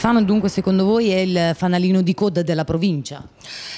Fano dunque secondo voi è il fanalino di coda della provincia?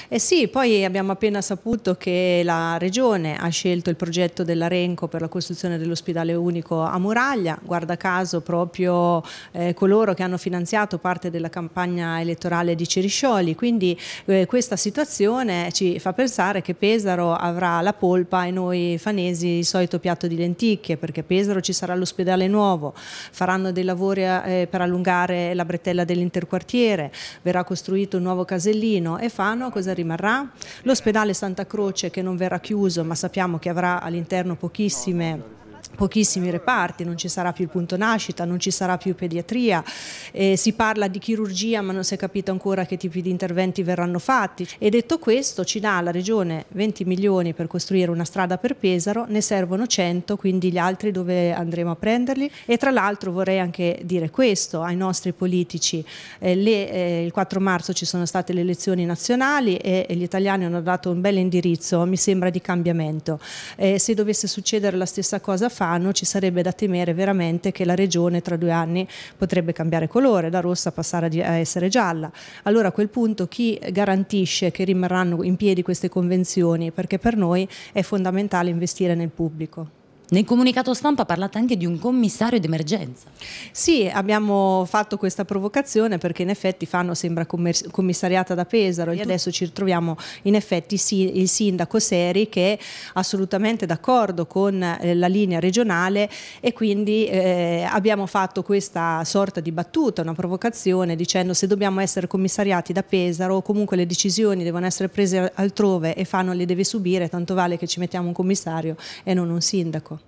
Eh sì, poi abbiamo appena saputo che la Regione ha scelto il progetto dell'Arenco per la costruzione dell'ospedale unico a Muraglia, guarda caso proprio eh, coloro che hanno finanziato parte della campagna elettorale di Ceriscioli, quindi eh, questa situazione ci fa pensare che Pesaro avrà la polpa e noi fanesi il solito piatto di lenticchie, perché a Pesaro ci sarà l'ospedale nuovo, faranno dei lavori eh, per allungare la bretella del dell'interquartiere, verrà costruito un nuovo casellino e Fano cosa rimarrà? L'ospedale Santa Croce che non verrà chiuso ma sappiamo che avrà all'interno pochissime pochissimi reparti, non ci sarà più il punto nascita, non ci sarà più pediatria, eh, si parla di chirurgia ma non si è capito ancora che tipi di interventi verranno fatti e detto questo ci dà la regione 20 milioni per costruire una strada per Pesaro, ne servono 100, quindi gli altri dove andremo a prenderli e tra l'altro vorrei anche dire questo ai nostri politici, eh, le, eh, il 4 marzo ci sono state le elezioni nazionali e, e, gli italiani hanno dato un bel indirizzo, mi sembra di cambiamento, eh, se dovesse succedere la stessa cosa a Fabio anno ci sarebbe da temere veramente che la regione tra due anni potrebbe cambiare colore, da rossa passare a essere gialla. Allora a quel punto chi garantisce che rimarranno in piedi queste convenzioni? Perché per noi è fondamentale investire nel pubblico. Nel comunicato stampa parlate anche di un commissario d'emergenza. Sì, abbiamo fatto questa provocazione perché in effetti Fanno sembra commissariata da Pesaro e adesso ci ritroviamo in effetti il sindaco Seri che è assolutamente d'accordo con eh, la linea regionale e quindi eh, abbiamo fatto questa sorta di battuta, una provocazione dicendo se dobbiamo essere commissariati da Pesaro o comunque le decisioni devono essere prese altrove e Fanno le deve subire, tanto vale che ci mettiamo un commissario e non un sindaco.